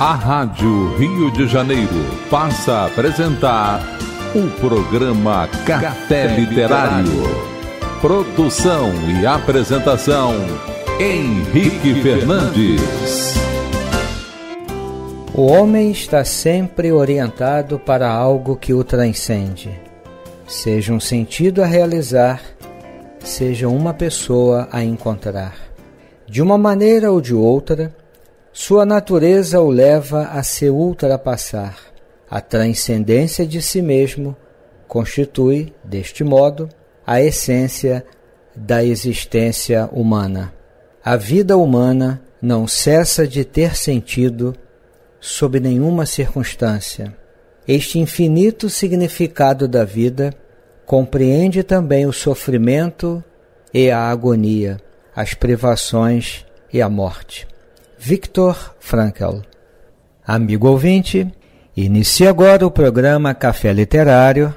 A Rádio Rio de Janeiro passa a apresentar o programa Café Literário. Produção e apresentação Henrique Fernandes. O homem está sempre orientado para algo que o transcende, seja um sentido a realizar, seja uma pessoa a encontrar. De uma maneira ou de outra, sua natureza o leva a se ultrapassar. A transcendência de si mesmo constitui, deste modo, a essência da existência humana. A vida humana não cessa de ter sentido sob nenhuma circunstância. Este infinito significado da vida compreende também o sofrimento e a agonia, as privações e a morte. Victor Frankl. Amigo ouvinte, inicia agora o programa Café Literário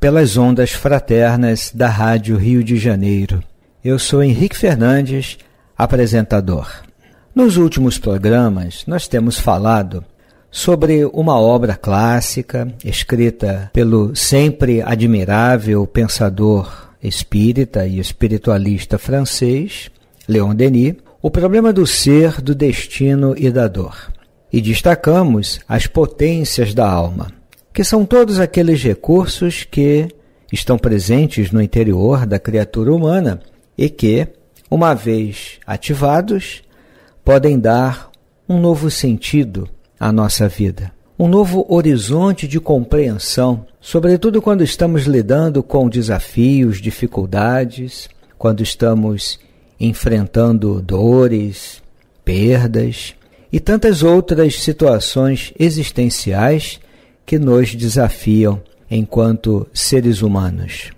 pelas ondas fraternas da Rádio Rio de Janeiro. Eu sou Henrique Fernandes, apresentador. Nos últimos programas, nós temos falado sobre uma obra clássica escrita pelo sempre admirável pensador espírita e espiritualista francês, Leon Denis, o problema do ser, do destino e da dor. E destacamos as potências da alma, que são todos aqueles recursos que estão presentes no interior da criatura humana e que, uma vez ativados, podem dar um novo sentido à nossa vida, um novo horizonte de compreensão, sobretudo quando estamos lidando com desafios, dificuldades, quando estamos enfrentando dores, perdas e tantas outras situações existenciais que nos desafiam enquanto seres humanos.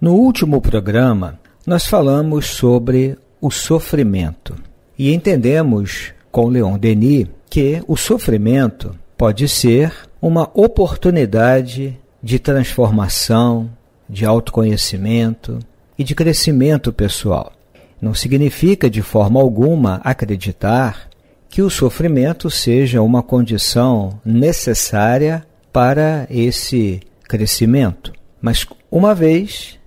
No último programa, nós falamos sobre o sofrimento e entendemos com Leon Denis que o sofrimento pode ser uma oportunidade de transformação, de autoconhecimento e de crescimento pessoal. Não significa de forma alguma acreditar que o sofrimento seja uma condição necessária para esse crescimento. Mas uma vez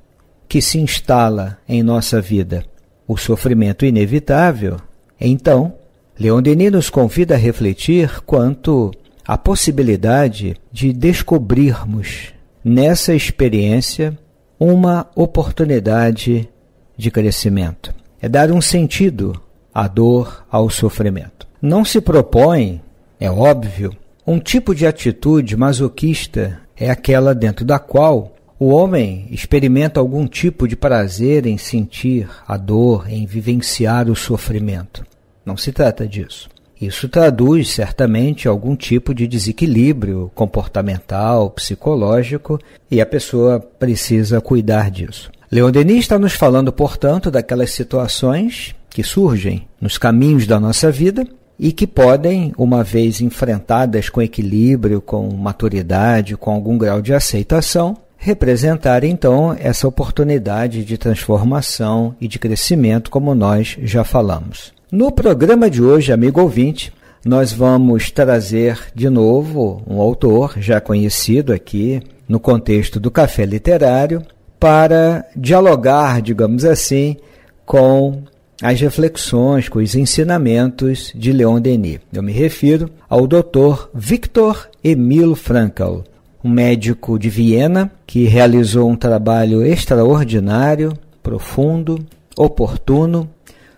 que se instala em nossa vida o sofrimento inevitável, então Leon Denis nos convida a refletir quanto à possibilidade de descobrirmos nessa experiência uma oportunidade de crescimento é dar um sentido à dor, ao sofrimento. Não se propõe, é óbvio, um tipo de atitude masoquista é aquela dentro da qual o homem experimenta algum tipo de prazer em sentir a dor, em vivenciar o sofrimento. Não se trata disso. Isso traduz certamente algum tipo de desequilíbrio comportamental, psicológico, e a pessoa precisa cuidar disso. Leon Denis está nos falando, portanto, daquelas situações que surgem nos caminhos da nossa vida e que podem, uma vez enfrentadas com equilíbrio, com maturidade, com algum grau de aceitação, representar então essa oportunidade de transformação e de crescimento, como nós já falamos. No programa de hoje, amigo ouvinte, nós vamos trazer de novo um autor já conhecido aqui no contexto do Café Literário, para dialogar, digamos assim, com as reflexões, com os ensinamentos de Leon Denis. Eu me refiro ao Dr. Victor Emil Frankl, um médico de Viena que realizou um trabalho extraordinário, profundo, oportuno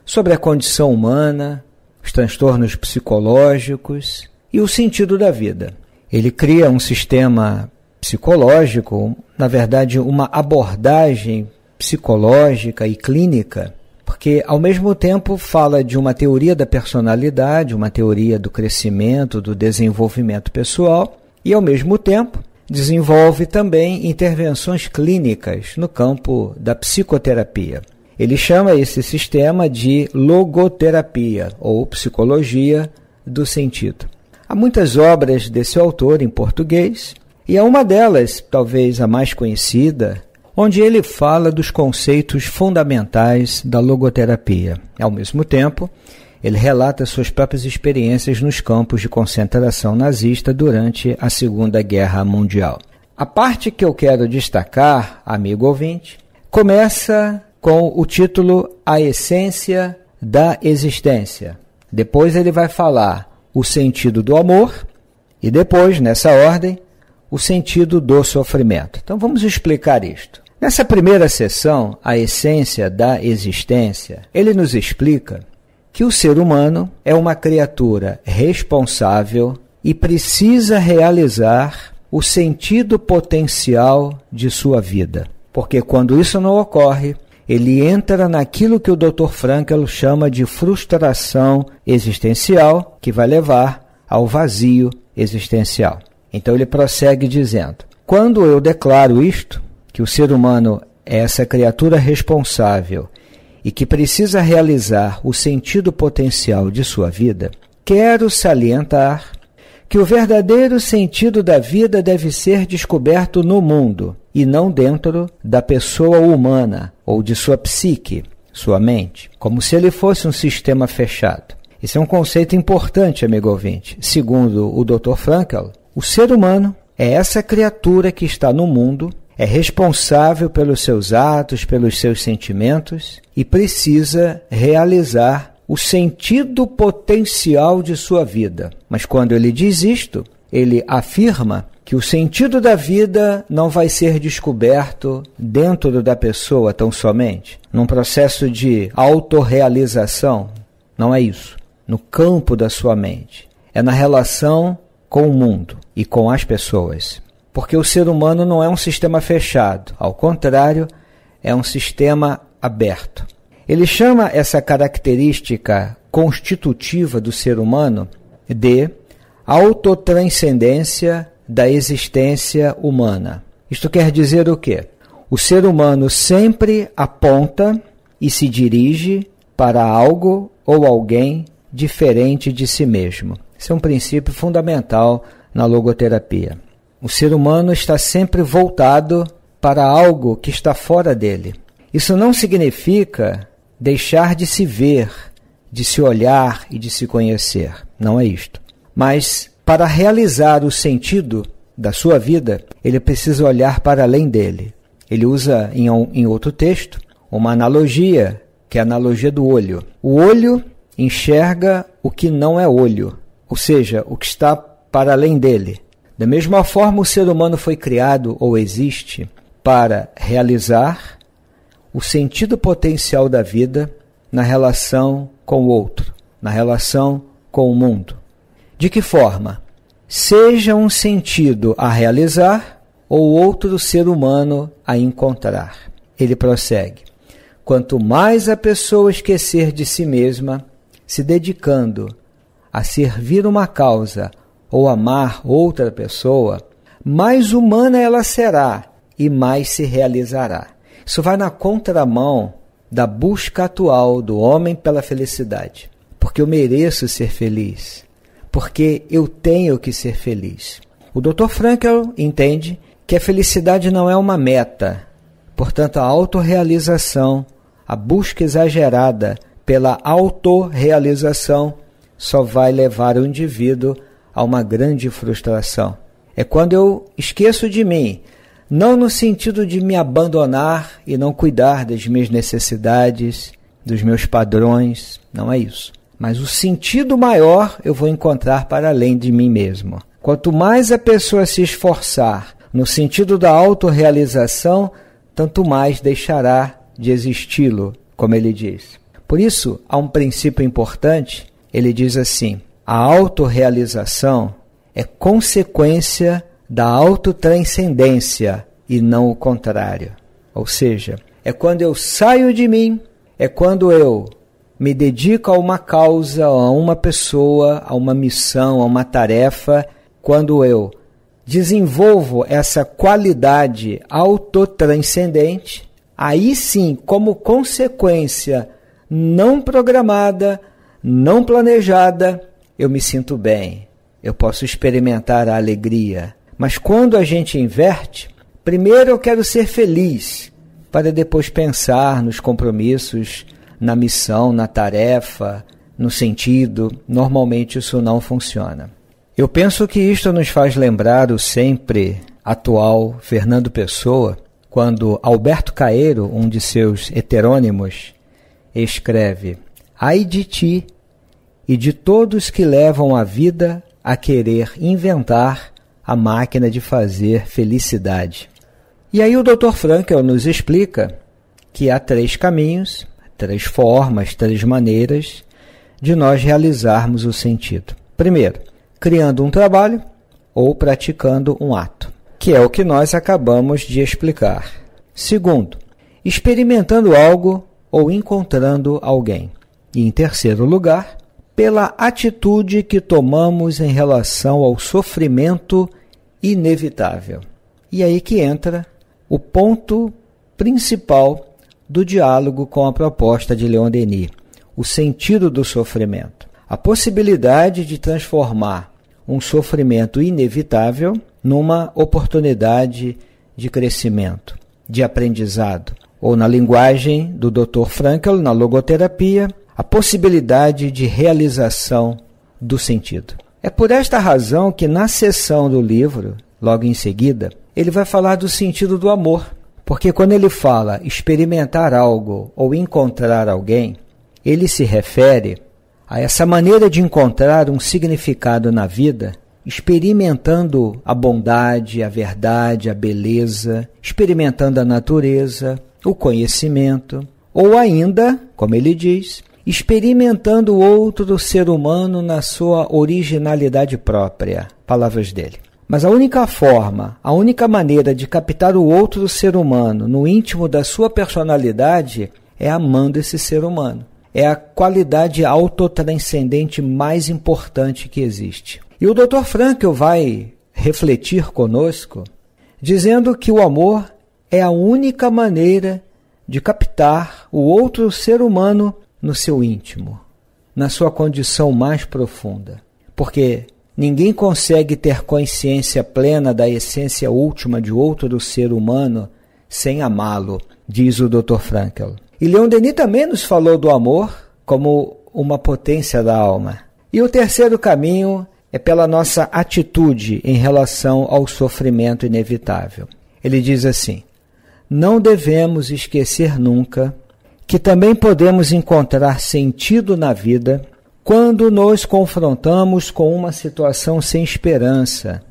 sobre a condição humana, os transtornos psicológicos e o sentido da vida. Ele cria um sistema psicológico, na verdade, uma abordagem psicológica e clínica, porque ao mesmo tempo fala de uma teoria da personalidade, uma teoria do crescimento, do desenvolvimento pessoal, e ao mesmo tempo desenvolve também intervenções clínicas no campo da psicoterapia. Ele chama esse sistema de logoterapia ou psicologia do sentido. Há muitas obras desse autor em português, e é uma delas, talvez a mais conhecida, onde ele fala dos conceitos fundamentais da logoterapia. Ao mesmo tempo, ele relata suas próprias experiências nos campos de concentração nazista durante a Segunda Guerra Mundial. A parte que eu quero destacar, amigo ouvinte, começa com o título A Essência da Existência. Depois ele vai falar o sentido do amor e depois, nessa ordem, o sentido do sofrimento. Então vamos explicar isto. Nessa primeira sessão, a essência da existência, ele nos explica que o ser humano é uma criatura responsável e precisa realizar o sentido potencial de sua vida. Porque quando isso não ocorre, ele entra naquilo que o Dr. Frankl chama de frustração existencial, que vai levar ao vazio existencial. Então ele prossegue dizendo: Quando eu declaro isto, que o ser humano é essa criatura responsável e que precisa realizar o sentido potencial de sua vida, quero salientar que o verdadeiro sentido da vida deve ser descoberto no mundo e não dentro da pessoa humana ou de sua psique, sua mente, como se ele fosse um sistema fechado. Esse é um conceito importante, amigo ouvinte. Segundo o Dr. Frankl, o ser humano é essa criatura que está no mundo, é responsável pelos seus atos, pelos seus sentimentos e precisa realizar o sentido potencial de sua vida. Mas quando ele diz isto, ele afirma que o sentido da vida não vai ser descoberto dentro da pessoa tão somente, num processo de autorrealização. Não é isso. No campo da sua mente. É na relação com o mundo e com as pessoas. Porque o ser humano não é um sistema fechado, ao contrário, é um sistema aberto. Ele chama essa característica constitutiva do ser humano de autotranscendência da existência humana. Isto quer dizer o quê? O ser humano sempre aponta e se dirige para algo ou alguém diferente de si mesmo. Esse é um princípio fundamental na logoterapia. O ser humano está sempre voltado para algo que está fora dele. Isso não significa deixar de se ver, de se olhar e de se conhecer. Não é isto. Mas para realizar o sentido da sua vida, ele precisa olhar para além dele. Ele usa em, um, em outro texto uma analogia, que é a analogia do olho. O olho enxerga o que não é olho ou seja, o que está para além dele. Da mesma forma, o ser humano foi criado ou existe para realizar o sentido potencial da vida na relação com o outro, na relação com o mundo. De que forma? Seja um sentido a realizar ou outro ser humano a encontrar. Ele prossegue: quanto mais a pessoa esquecer de si mesma, se dedicando a servir uma causa ou amar outra pessoa, mais humana ela será e mais se realizará. Isso vai na contramão da busca atual do homem pela felicidade. Porque eu mereço ser feliz. Porque eu tenho que ser feliz. O Dr. Frankel entende que a felicidade não é uma meta. Portanto, a autorrealização, a busca exagerada pela autorrealização só vai levar o indivíduo a uma grande frustração. É quando eu esqueço de mim, não no sentido de me abandonar e não cuidar das minhas necessidades, dos meus padrões, não é isso. Mas o sentido maior eu vou encontrar para além de mim mesmo. Quanto mais a pessoa se esforçar no sentido da autorrealização, tanto mais deixará de existi-lo, como ele diz. Por isso, há um princípio importante ele diz assim: a autorrealização é consequência da autotranscendência e não o contrário. Ou seja, é quando eu saio de mim, é quando eu me dedico a uma causa, a uma pessoa, a uma missão, a uma tarefa, quando eu desenvolvo essa qualidade autotranscendente, aí sim, como consequência não programada, não planejada, eu me sinto bem, eu posso experimentar a alegria. Mas quando a gente inverte, primeiro eu quero ser feliz, para depois pensar nos compromissos, na missão, na tarefa, no sentido. Normalmente isso não funciona. Eu penso que isto nos faz lembrar o sempre atual Fernando Pessoa, quando Alberto Caeiro, um de seus heterônimos, escreve: Ai de ti e de todos que levam a vida a querer inventar a máquina de fazer felicidade. E aí o Dr. Frankel nos explica que há três caminhos, três formas, três maneiras de nós realizarmos o sentido. Primeiro, criando um trabalho ou praticando um ato, que é o que nós acabamos de explicar. Segundo, experimentando algo ou encontrando alguém. E em terceiro lugar, pela atitude que tomamos em relação ao sofrimento inevitável. E aí que entra o ponto principal do diálogo com a proposta de Leon Denis, o sentido do sofrimento. A possibilidade de transformar um sofrimento inevitável numa oportunidade de crescimento, de aprendizado. Ou na linguagem do Dr. Frankl, na logoterapia, a possibilidade de realização do sentido. É por esta razão que na seção do livro, logo em seguida, ele vai falar do sentido do amor, porque quando ele fala experimentar algo ou encontrar alguém, ele se refere a essa maneira de encontrar um significado na vida, experimentando a bondade, a verdade, a beleza, experimentando a natureza, o conhecimento, ou ainda, como ele diz, experimentando o outro ser humano na sua originalidade própria. Palavras dele. Mas a única forma, a única maneira de captar o outro ser humano no íntimo da sua personalidade é amando esse ser humano. É a qualidade autotranscendente mais importante que existe. E o Dr. Frankl vai refletir conosco dizendo que o amor é a única maneira de captar o outro ser humano no seu íntimo, na sua condição mais profunda. Porque ninguém consegue ter consciência plena da essência última de outro ser humano sem amá-lo, diz o Dr. Frankel. E Leon Denis também nos falou do amor como uma potência da alma. E o terceiro caminho é pela nossa atitude em relação ao sofrimento inevitável. Ele diz assim: Não devemos esquecer nunca que também podemos encontrar sentido na vida quando nos confrontamos com uma situação sem esperança,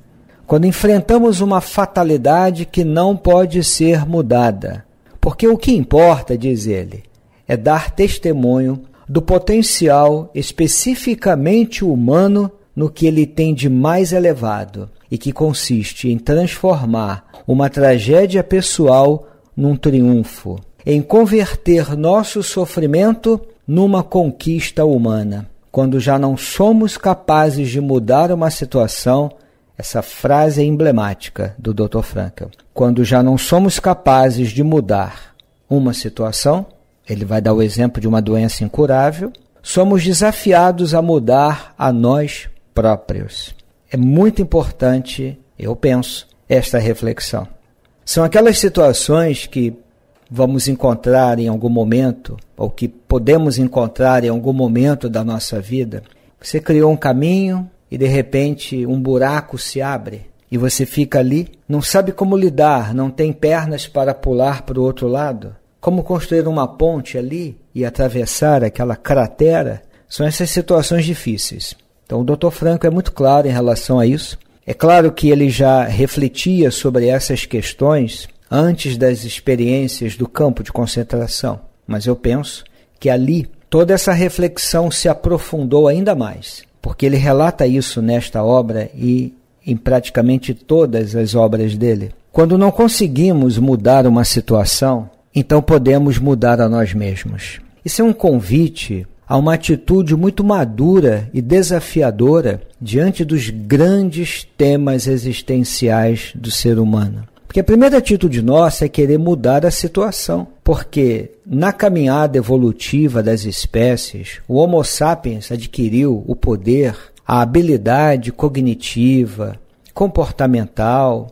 quando enfrentamos uma fatalidade que não pode ser mudada. Porque o que importa, diz ele, é dar testemunho do potencial especificamente humano no que ele tem de mais elevado e que consiste em transformar uma tragédia pessoal num triunfo em converter nosso sofrimento numa conquista humana. Quando já não somos capazes de mudar uma situação, essa frase é emblemática do Dr. Frankel. Quando já não somos capazes de mudar uma situação, ele vai dar o exemplo de uma doença incurável, somos desafiados a mudar a nós próprios. É muito importante, eu penso, esta reflexão. São aquelas situações que vamos encontrar em algum momento, ou que podemos encontrar em algum momento da nossa vida. Você criou um caminho e de repente um buraco se abre e você fica ali, não sabe como lidar, não tem pernas para pular para o outro lado. Como construir uma ponte ali e atravessar aquela cratera? São essas situações difíceis. Então, o Dr. Franco é muito claro em relação a isso. É claro que ele já refletia sobre essas questões antes das experiências do campo de concentração, mas eu penso que ali toda essa reflexão se aprofundou ainda mais, porque ele relata isso nesta obra e em praticamente todas as obras dele. Quando não conseguimos mudar uma situação, então podemos mudar a nós mesmos. Isso é um convite a uma atitude muito madura e desafiadora diante dos grandes temas existenciais do ser humano. Porque a primeira atitude nossa é querer mudar a situação, porque na caminhada evolutiva das espécies, o Homo sapiens adquiriu o poder, a habilidade cognitiva, comportamental,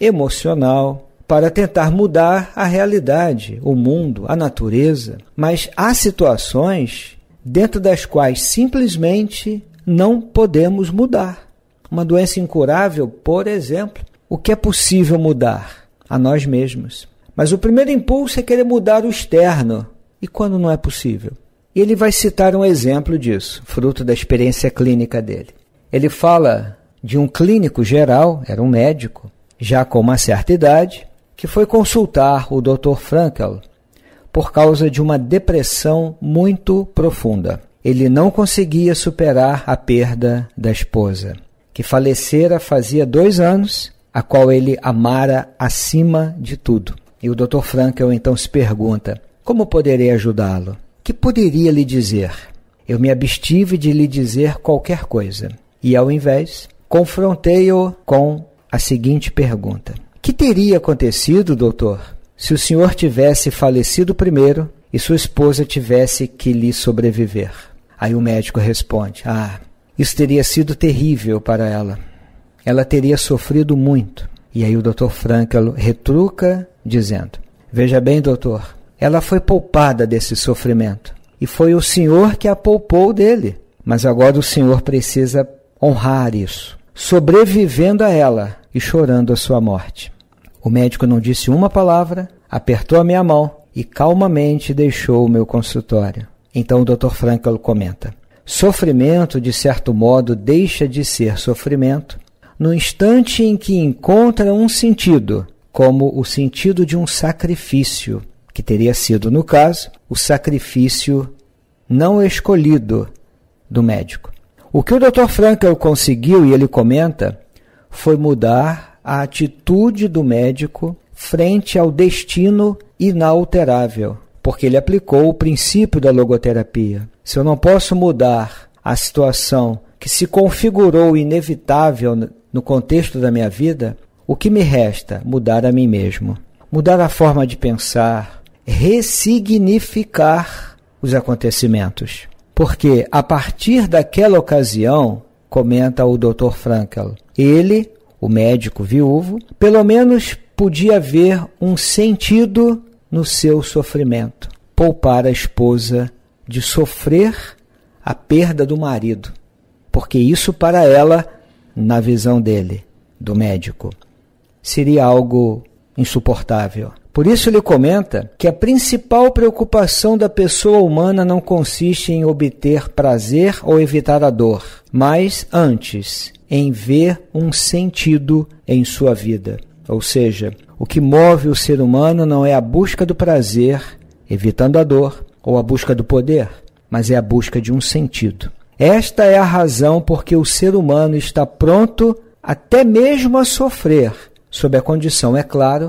emocional, para tentar mudar a realidade, o mundo, a natureza. Mas há situações dentro das quais simplesmente não podemos mudar. Uma doença incurável, por exemplo o que é possível mudar? A nós mesmos. Mas o primeiro impulso é querer mudar o externo. E quando não é possível? ele vai citar um exemplo disso, fruto da experiência clínica dele. Ele fala de um clínico geral, era um médico, já com uma certa idade, que foi consultar o Dr. Frankel por causa de uma depressão muito profunda. Ele não conseguia superar a perda da esposa, que falecera fazia dois anos a qual ele amara acima de tudo. E o Dr. Frankel então se pergunta: como poderei ajudá-lo? Que poderia lhe dizer? Eu me abstive de lhe dizer qualquer coisa. E ao invés, confrontei-o com a seguinte pergunta: Que teria acontecido, doutor, se o senhor tivesse falecido primeiro e sua esposa tivesse que lhe sobreviver? Aí o médico responde: Ah, isso teria sido terrível para ela ela teria sofrido muito. E aí o Dr. Frankel retruca dizendo: Veja bem, doutor, ela foi poupada desse sofrimento e foi o senhor que a poupou dele. Mas agora o senhor precisa honrar isso, sobrevivendo a ela e chorando a sua morte. O médico não disse uma palavra, apertou a minha mão e calmamente deixou o meu consultório. Então o Dr. Frankel comenta: Sofrimento, de certo modo, deixa de ser sofrimento no instante em que encontra um sentido, como o sentido de um sacrifício, que teria sido, no caso, o sacrifício não escolhido do médico. O que o Dr. Frankel conseguiu, e ele comenta, foi mudar a atitude do médico frente ao destino inalterável, porque ele aplicou o princípio da logoterapia. Se eu não posso mudar a situação que se configurou inevitável no contexto da minha vida, o que me resta? Mudar a mim mesmo. Mudar a forma de pensar, ressignificar os acontecimentos. Porque a partir daquela ocasião, comenta o Dr. Frankel, ele, o médico viúvo, pelo menos podia ver um sentido no seu sofrimento, poupar a esposa de sofrer a perda do marido, porque isso para ela na visão dele, do médico, seria algo insuportável. Por isso ele comenta que a principal preocupação da pessoa humana não consiste em obter prazer ou evitar a dor, mas antes em ver um sentido em sua vida. Ou seja, o que move o ser humano não é a busca do prazer, evitando a dor, ou a busca do poder, mas é a busca de um sentido. Esta é a razão por que o ser humano está pronto até mesmo a sofrer, sob a condição, é claro,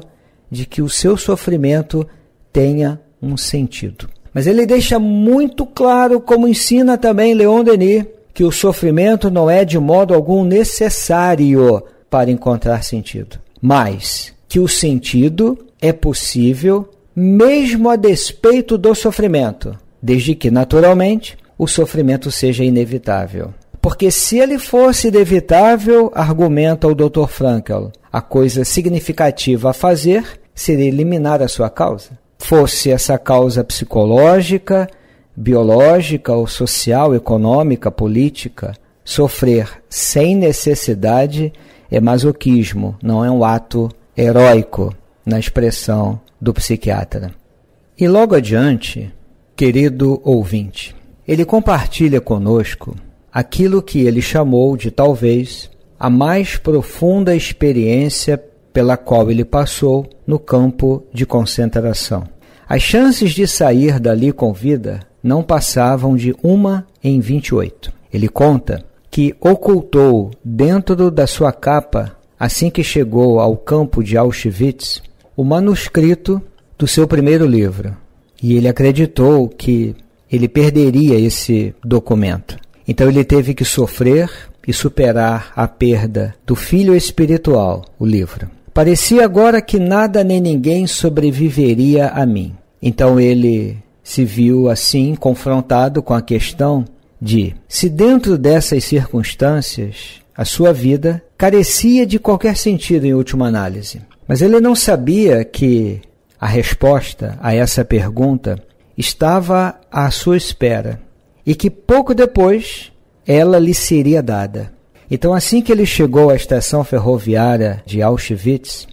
de que o seu sofrimento tenha um sentido. Mas ele deixa muito claro, como ensina também Leon Denis, que o sofrimento não é de modo algum necessário para encontrar sentido, mas que o sentido é possível mesmo a despeito do sofrimento, desde que, naturalmente, o sofrimento seja inevitável. Porque se ele fosse inevitável, argumenta o Dr. Frankel, a coisa significativa a fazer seria eliminar a sua causa. Fosse essa causa psicológica, biológica ou social, econômica, política, sofrer sem necessidade é masoquismo, não é um ato heróico na expressão do psiquiatra. E logo adiante, querido ouvinte, ele compartilha conosco aquilo que ele chamou de talvez a mais profunda experiência pela qual ele passou no campo de concentração. As chances de sair dali com vida não passavam de uma em 28. Ele conta que ocultou dentro da sua capa, assim que chegou ao campo de Auschwitz, o manuscrito do seu primeiro livro. E ele acreditou que ele perderia esse documento. Então ele teve que sofrer e superar a perda do filho espiritual, o livro. Parecia agora que nada nem ninguém sobreviveria a mim. Então ele se viu assim confrontado com a questão de se dentro dessas circunstâncias a sua vida carecia de qualquer sentido em última análise. Mas ele não sabia que a resposta a essa pergunta estava à sua espera e que pouco depois ela lhe seria dada. Então, assim que ele chegou à estação ferroviária de Auschwitz,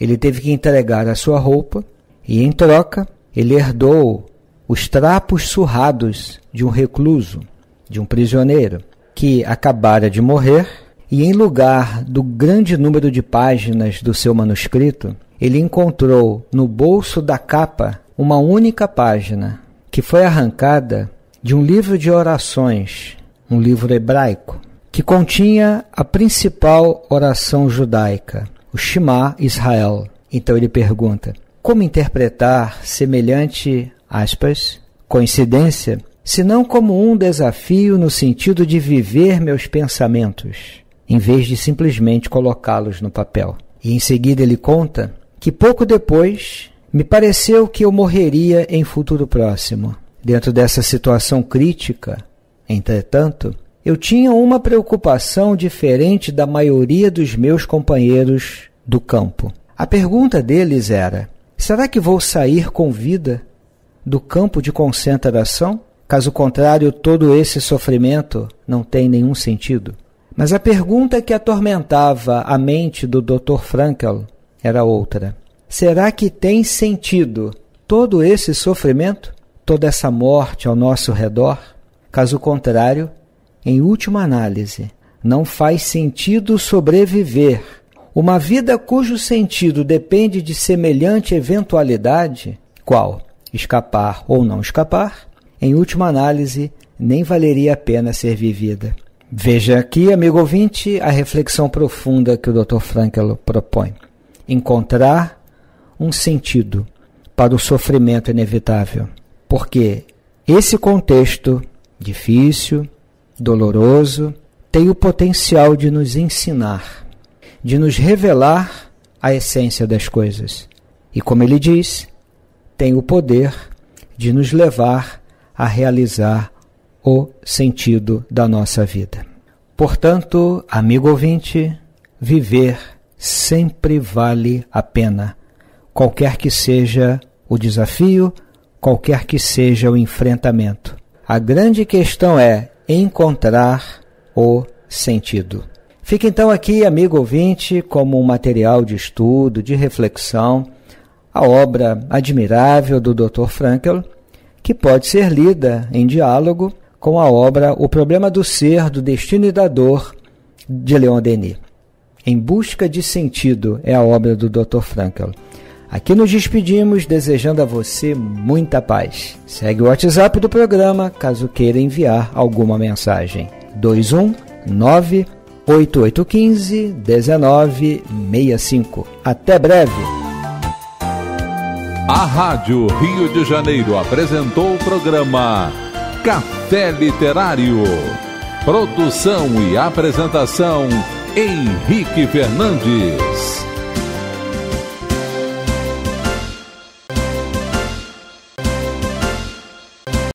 ele teve que entregar a sua roupa e, em troca, ele herdou os trapos surrados de um recluso, de um prisioneiro, que acabara de morrer, e em lugar do grande número de páginas do seu manuscrito, ele encontrou no bolso da capa uma única página que foi arrancada de um livro de orações, um livro hebraico, que continha a principal oração judaica, o Shema Israel. Então ele pergunta: como interpretar semelhante aspas, coincidência, se não como um desafio no sentido de viver meus pensamentos, em vez de simplesmente colocá-los no papel? E em seguida ele conta que pouco depois me pareceu que eu morreria em futuro próximo. Dentro dessa situação crítica, entretanto, eu tinha uma preocupação diferente da maioria dos meus companheiros do campo. A pergunta deles era: será que vou sair com vida do campo de concentração? Caso contrário, todo esse sofrimento não tem nenhum sentido. Mas a pergunta que atormentava a mente do Dr. Frankel era outra. Será que tem sentido todo esse sofrimento, toda essa morte ao nosso redor? Caso contrário, em última análise, não faz sentido sobreviver. Uma vida cujo sentido depende de semelhante eventualidade, qual escapar ou não escapar, em última análise, nem valeria a pena ser vivida. Veja aqui, amigo ouvinte, a reflexão profunda que o Dr. Frankel propõe encontrar um sentido para o sofrimento inevitável. Porque esse contexto difícil, doloroso, tem o potencial de nos ensinar, de nos revelar a essência das coisas. E como ele diz, tem o poder de nos levar a realizar o sentido da nossa vida. Portanto, amigo ouvinte, viver sempre vale a pena, qualquer que seja o desafio, qualquer que seja o enfrentamento. A grande questão é encontrar o sentido. Fica então aqui, amigo ouvinte, como um material de estudo, de reflexão, a obra admirável do Dr. Frankl, que pode ser lida em diálogo com a obra O Problema do Ser, do Destino e da Dor, de Leon Denis. Em Busca de Sentido é a obra do Dr. Frankl. Aqui nos despedimos desejando a você muita paz. Segue o WhatsApp do programa caso queira enviar alguma mensagem. 219 8815 1965. Até breve. A Rádio Rio de Janeiro apresentou o programa Café Literário. Produção e apresentação Henrique Fernandes.